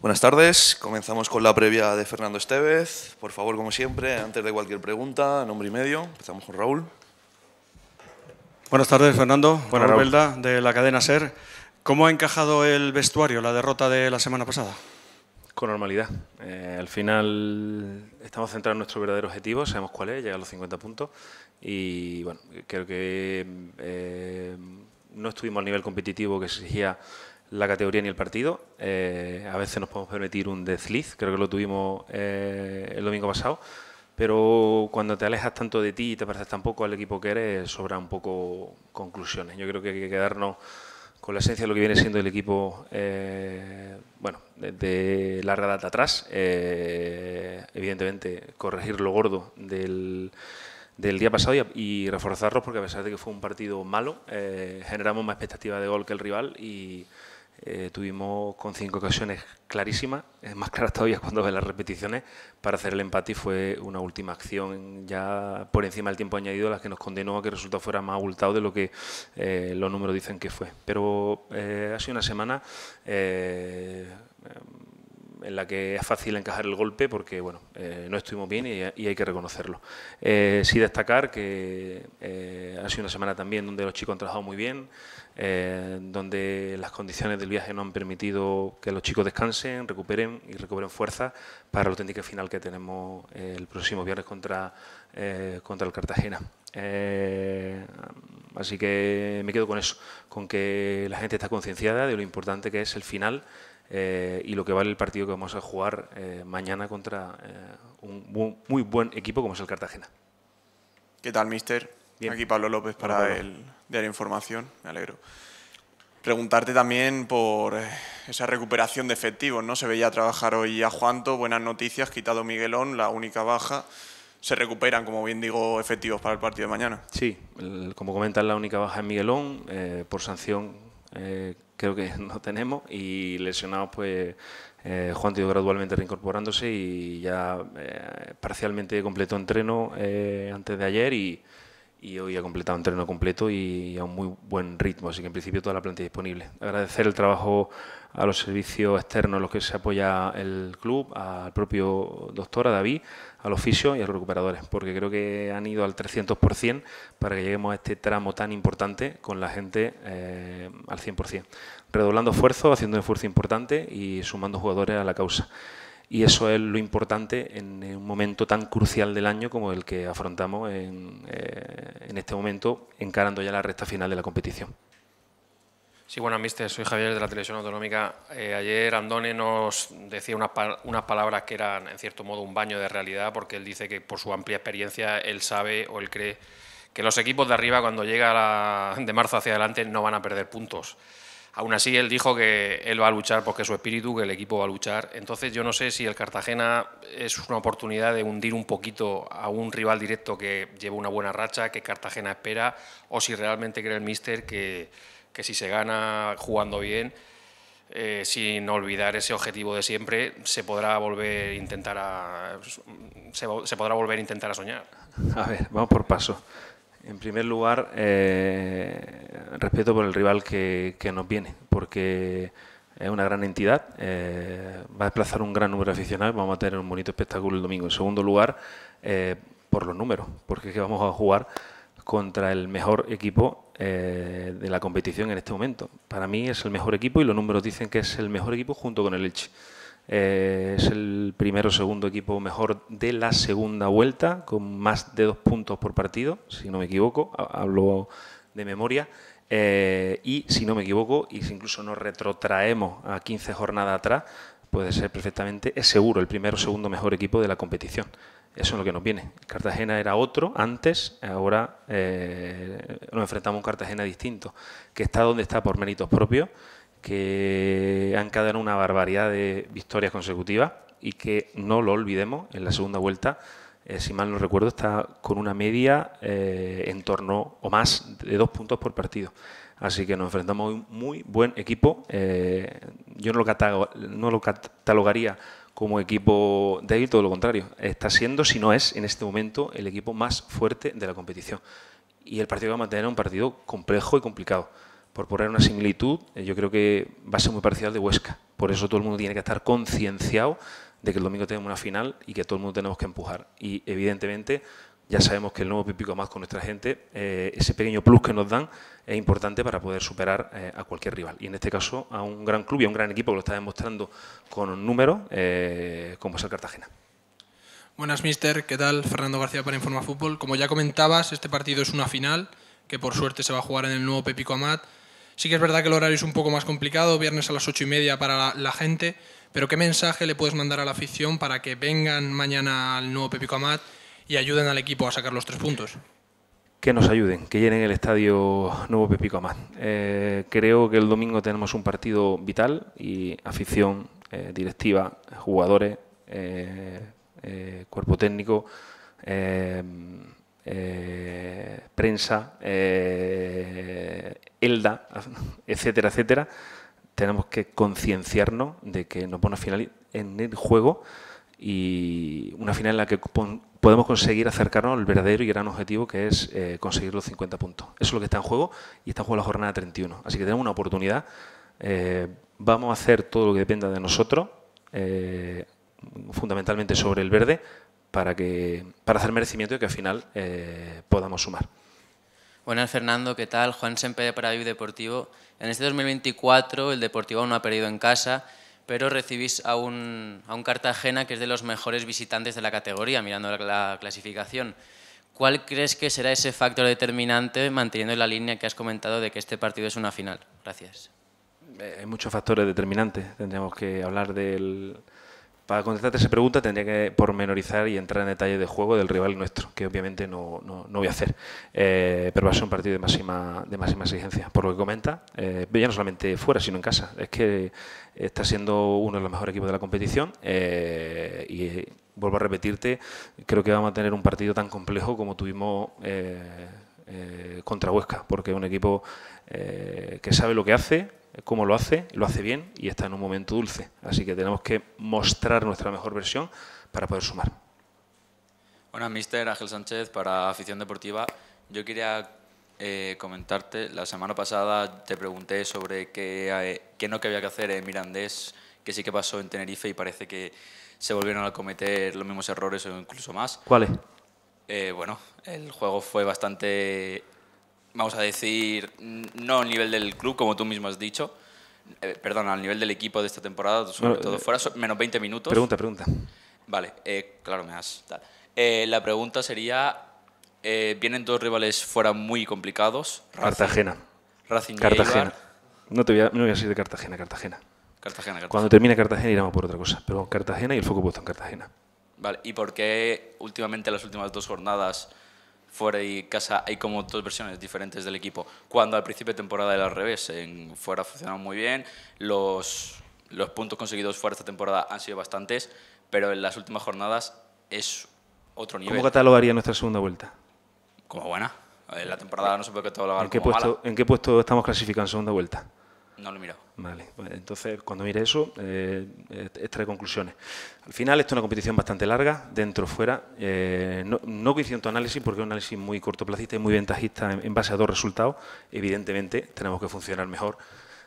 Buenas tardes. Comenzamos con la previa de Fernando Estevez. Por favor, como siempre, antes de cualquier pregunta, nombre y medio. Empezamos con Raúl. Buenas tardes, Fernando. Buenas Velda, de la cadena SER. ¿Cómo ha encajado el vestuario la derrota de la semana pasada? Con normalidad. Eh, al final estamos centrados en nuestro verdadero objetivo, sabemos cuál es, llegar a los 50 puntos. Y bueno, creo que eh, no estuvimos al nivel competitivo que exigía la categoría ni el partido. Eh, a veces nos podemos permitir un desliz, creo que lo tuvimos eh, el domingo pasado, pero cuando te alejas tanto de ti y te pareces tan poco al equipo que eres, sobra un poco conclusiones. Yo creo que hay que quedarnos con la esencia de lo que viene siendo el equipo, eh, bueno, de, de, larga data atrás. evidentemente, corregir lo gordo del del día pasado y, reforzarlos porque a pesar de que fue un partido malo, generamos más expectativa de gol que el rival y, eh, tuvimos con cinco ocasiones clarísimas, ...es más claras todavía cuando ves las repeticiones, para hacer el empate y fue una última acción ya por encima del tiempo añadido ...las que nos condenó a que el resultado fuera más abultado de lo que eh, los números dicen que fue. Pero eh, ha sido una semana en la que es fácil encajar el golpe porque bueno, eh, no estuvimos bien y, hay que reconocerlo. Eh, sí destacar que eh, ha sido una semana también donde los chicos han trabajado muy bien, donde las condiciones del viaje no han permitido que los chicos descansen, recuperen y recuperen fuerza para la auténtica final que tenemos el próximo viernes contra, contra el Cartagena. así que me quedo con eso, con que la gente está concienciada de lo importante que es el final eh, y lo que vale el partido que vamos a jugar eh, mañana contra eh, un muy, buen equipo como es el Cartagena. ¿Qué tal, mister? Aquí Pablo López para dar Información, me alegro. Preguntarte también por esa recuperación de efectivos, ¿no? Se veía trabajar hoy a Juanto, buenas noticias, quitado Miguelón, la única baja se recuperan, como bien digo, efectivos para el partido de mañana. Sí, como comentan, la única baja es Miguelón, por sanción creo que no tenemos, y lesionados pues eh, Juan ha ido gradualmente reincorporándose y ya eh, parcialmente completó entreno eh, antes de ayer y, y, hoy ha completado entreno completo y a un muy buen ritmo, así que en principio toda la plantilla disponible. Agradecer el trabajo a los servicios externos en los que se apoya el club, al propio doctor, a David, a los fisios y a los recuperadores, porque creo que han ido al 300% para que lleguemos a este tramo tan importante con la gente eh, al 100%, redoblando esfuerzos, haciendo un esfuerzo importante y sumando jugadores a la causa. Y eso es lo importante en un momento tan crucial del año como el que afrontamos en, eh, en este momento, encarando ya la recta final de la competición. Sí, buenas, mister. Soy Javier de la Televisión Autonómica. Eh, ayer Andone nos decía unas, palabras que eran, en cierto modo, un baño de realidad, porque él dice que por su amplia experiencia él sabe o él cree que los equipos de arriba, cuando llega la, de marzo hacia adelante, no van a perder puntos. Aún así, él dijo que él va a luchar porque su espíritu, que el equipo va a luchar. Entonces, yo no sé si el Cartagena es una oportunidad de hundir un poquito a un rival directo que lleva una buena racha, que Cartagena espera, o si realmente cree el míster que que si se gana jugando bien, eh, sin olvidar ese objetivo de siempre, se podrá volver a intentar a, se, podrá volver a intentar a soñar. A ver, vamos por paso. En primer lugar, eh, respeto por el rival que, que, nos viene, porque es una gran entidad, eh, va a desplazar un gran número de aficionados, vamos a tener un bonito espectáculo el domingo. En segundo lugar, por los números, porque es que vamos a jugar contra el mejor equipo eh, de la competición en este momento. Para mí es el mejor equipo y los números dicen que es el mejor equipo junto con el Elche. Eh, es el primero o segundo equipo mejor de la segunda vuelta, con más de dos puntos por partido, si no me equivoco, hablo de memoria. Eh, y si no me equivoco, y si incluso nos retrotraemos a 15 jornadas atrás, puede ser perfectamente, es seguro, el primero o segundo mejor equipo de la competición. Eso es lo que nos viene. Cartagena era otro antes, ahora eh, nos enfrentamos a un Cartagena distinto, que está donde está por méritos propios, que han en una barbaridad de victorias consecutivas y que no lo olvidemos, en la segunda vuelta, eh, si mal no recuerdo, está con una media eh, en torno o más de dos puntos por partido. Así que nos enfrentamos a un muy buen equipo yo no lo, no lo catalogaría como equipo débil, todo lo contrario. Está siendo, si no es, en este momento, el equipo más fuerte de la competición. Y el partido va a mantener un partido complejo y complicado. Por poner una similitud, eh, yo creo que va a ser muy parecido al de Huesca. Por eso todo el mundo tiene que estar concienciado de que el domingo tenemos una final y que todo el mundo tenemos que empujar. Y evidentemente ya sabemos que el nuevo Pepico Más con nuestra gente, eh, ese pequeño plus que nos dan es importante para poder superar eh, a cualquier rival. Y en este caso a un gran club y a un gran equipo que lo está demostrando con números, eh, como es el Cartagena. Buenas, mister. ¿Qué tal? Fernando García para Informa Fútbol. Como ya comentabas, este partido es una final que por suerte se va a jugar en el nuevo Pepico Amat. Sí que es verdad que el horario es un poco más complicado, viernes a las ocho y media para la gente, pero ¿qué mensaje le puedes mandar a la afición para que vengan mañana al nuevo Pepico Amat y ayuden al equipo a sacar los tres puntos. Que nos ayuden, que llenen el estadio Nuevo Pepico a Eh, creo que el domingo tenemos un partido vital y afición, eh, directiva, jugadores, eh, eh, cuerpo técnico, prensa, ELDA, etcétera, etcétera. Tenemos que concienciarnos de que nos pone final en el juego y una final en la que podemos conseguir acercarnos al verdadero y gran objetivo que es eh, conseguir los 50 puntos. Eso es lo que está en juego y está en juego la jornada 31. Así que tenemos una oportunidad. Eh, vamos a hacer todo lo que dependa de nosotros, eh, fundamentalmente sobre el verde, para, que, para hacer merecimiento y que al final podamos sumar. Buenas, Fernando. ¿Qué tal? Juan Sempe para Deportivo. En este 2024 el Deportivo aún no ha perdido en casa pero recibís a un, Cartagena que es de los mejores visitantes de la categoría, mirando la, clasificación. ¿Cuál crees que será ese factor determinante, manteniendo la línea que has comentado de que este partido es una final? Gracias. Eh, hay muchos factores determinantes. Tendríamos que hablar del, para contestarte esa pregunta tendría que pormenorizar y entrar en detalle de juego del rival nuestro, que obviamente no, voy a hacer. Eh, pero va a ser un partido de máxima, de máxima exigencia. Por lo que comenta, eh, ya no solamente fuera, sino en casa. Es que está siendo uno de los mejores equipos de la competición eh, y vuelvo a repetirte, creo que vamos a tener un partido tan complejo como tuvimos... contra Huesca, porque es un equipo que sabe lo que hace, eh, cómo lo hace, lo hace bien y está en un momento dulce. Así que tenemos que mostrar nuestra mejor versión para poder sumar. Buenas, mister Ángel Sánchez, para Afición Deportiva. Yo quería eh, comentarte, la semana pasada te pregunté sobre qué, eh, no que había que hacer en Mirandés, que sí que pasó en Tenerife y parece que se volvieron a cometer los mismos errores o incluso más. ¿Cuáles? bueno, el juego fue bastante vamos a decir, mm, no a nivel del club, como tú mismo has dicho, eh, perdón, al nivel del equipo de esta temporada, sobre todo, eh, fuera menos 20 minutos. Pregunta, pregunta. Vale, eh, claro, me has... la pregunta sería, vienen dos rivales fuera muy complicados. Cartagena. Racing Cartagena. No, te voy a, no decir de Cartagena, Cartagena. Cartagena, Cartagena. Cuando termine Cartagena iremos por otra cosa, pero Cartagena y el foco puesto en Cartagena. Vale, ¿y por qué últimamente las últimas dos jornadas fuera y casa hay como dos versiones diferentes del equipo. Cuando al principio de temporada era al revés, en fuera funcionó muy bien, los, puntos conseguidos fuera esta temporada han sido bastantes, pero en las últimas jornadas es otro nivel. ¿Cómo catalogaría nuestra segunda vuelta? Como buena. Eh, la temporada no se puede catalogar ¿En qué puesto, ¿En qué puesto estamos clasificando en segunda vuelta? No lo he mirado. Vale, entonces cuando mire eso, eh, extrae conclusiones. Al final, esto es una competición bastante larga, dentro, fuera. Eh, no, no, coincido en tu análisis porque es un análisis muy cortoplacista y muy ventajista en, base a dos resultados. Evidentemente, tenemos que funcionar mejor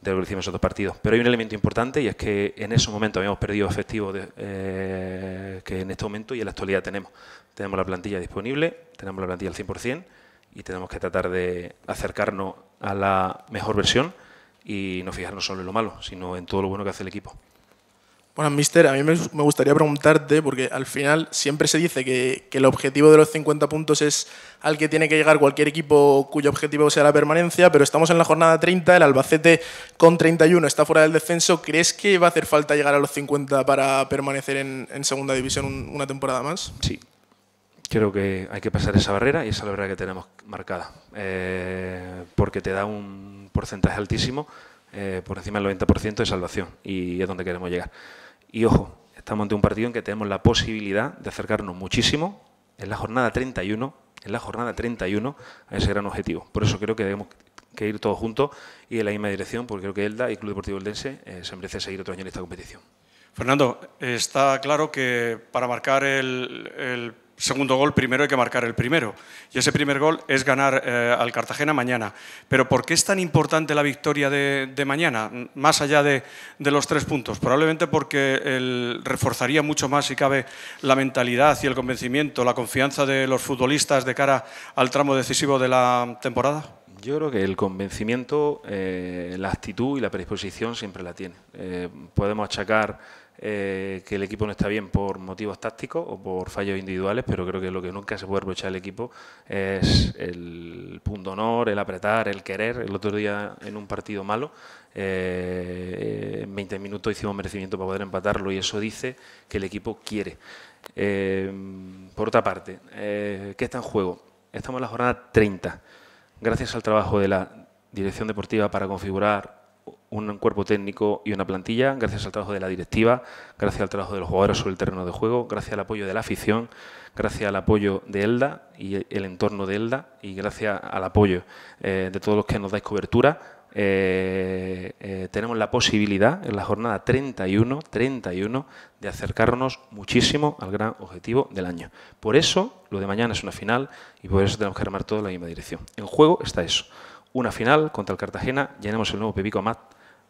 de lo que hicimos en esos partidos. Pero hay un elemento importante y es que en ese momento habíamos perdido efectivo eh, que en este momento y en la actualidad tenemos. Tenemos la plantilla disponible, tenemos la plantilla al 100% y tenemos que tratar de acercarnos a la mejor versión y no fijarnos solo en lo malo, sino en todo lo bueno que hace el equipo. Bueno, Mister, a mí me gustaría preguntarte, porque al final siempre se dice que, el objetivo de los 50 puntos es al que tiene que llegar cualquier equipo cuyo objetivo sea la permanencia, pero estamos en la jornada 30, el Albacete con 31 está fuera del descenso. ¿Crees que va a hacer falta llegar a los 50 para permanecer en, segunda división una temporada más? Sí, creo que hay que pasar esa barrera y esa es la barrera que tenemos marcada, eh, porque te da un porcentaje altísimo, eh, por encima del 90% de salvación, y es donde queremos llegar. Y ojo, estamos ante un partido en que tenemos la posibilidad de acercarnos muchísimo en la jornada 31, en la jornada 31 a ese gran objetivo. Por eso creo que debemos que ir todos juntos y en la misma dirección, porque creo que Elda y Club Deportivo Eldense eh, se merece seguir otro año en esta competición. Fernando, está claro que para marcar el segundo gol primero hay que marcar el primero. Y ese primer gol es ganar eh, al Cartagena mañana. Pero ¿por qué es tan importante la victoria de, mañana, más allá de, los tres puntos? Probablemente porque el, reforzaría mucho más, si cabe, la mentalidad y el convencimiento, la confianza de los futbolistas de cara al tramo decisivo de la temporada. Yo creo que el convencimiento, eh, la actitud y la predisposición siempre la tiene. Eh, podemos achacar eh, que el equipo no está bien por motivos tácticos o por fallos individuales, pero creo que lo que nunca se puede aprovechar el equipo es el punto honor, el apretar, el querer. El otro día en un partido malo, en 20 minutos hicimos merecimiento para poder empatarlo y eso dice que el equipo quiere. por otra parte, ¿qué está en juego? Estamos en la jornada 30 gracias al trabajo de la dirección deportiva para configurar un cuerpo técnico y una plantilla, gracias al trabajo de la directiva, gracias al trabajo de los jugadores sobre el terreno de juego, gracias al apoyo de la afición, gracias al apoyo de Elda y el entorno de Elda y gracias al apoyo eh, de todos los que nos dais cobertura. Eh, tenemos la posibilidad en la jornada 31, 31 de acercarnos muchísimo al gran objetivo del año. Por eso lo de mañana es una final y por eso tenemos que armar todo en la misma dirección. En juego está eso. Una final contra el Cartagena, llenamos el nuevo Pepico Mat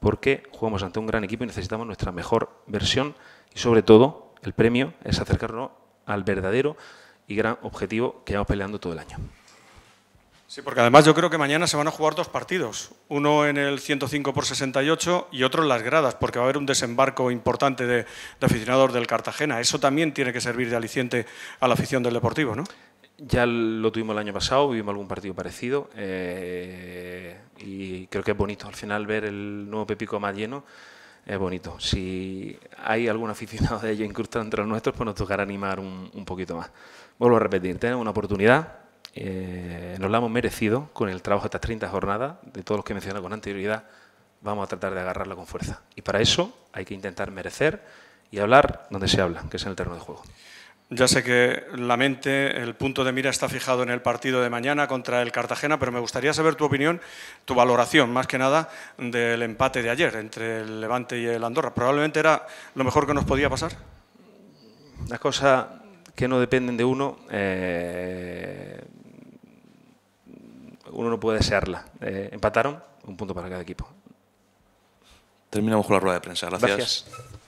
porque jugamos ante un gran equipo y necesitamos nuestra mejor versión y sobre todo el premio es acercarnos al verdadero y gran objetivo que vamos peleando todo el año. Sí, porque además yo creo que mañana se van a jugar dos partidos, uno en el 105 por 68 y otro en las gradas, porque va a haber un desembarco importante de, aficionados del Cartagena. Eso también tiene que servir de aliciente a la afición del Deportivo, ¿no? Ya lo tuvimos el año pasado, vimos algún partido parecido eh, y creo que es bonito al final ver el nuevo Pepico más lleno. Es bonito. Si hay algún aficionado de ellos incrustado entre los nuestros, pues nos tocará animar un, un poquito más. Vuelvo a repetir, tenemos una oportunidad, eh, nos la hemos merecido con el trabajo de estas 30 jornadas, de todos los que he mencionado con anterioridad, vamos a tratar de agarrarla con fuerza. Y para eso hay que intentar merecer y hablar donde se habla, que es en el terreno de juego. Ya sé que la mente, el punto de mira está fijado en el partido de mañana contra el Cartagena, pero me gustaría saber tu opinión, tu valoración, más que nada, del empate de ayer entre el Levante y el Andorra. ¿Probablemente era lo mejor que nos podía pasar? Las cosas que no dependen de uno eh, uno no puede desearla. Eh, empataron, un punto para cada equipo. Terminamos con la rueda de prensa. Gracias.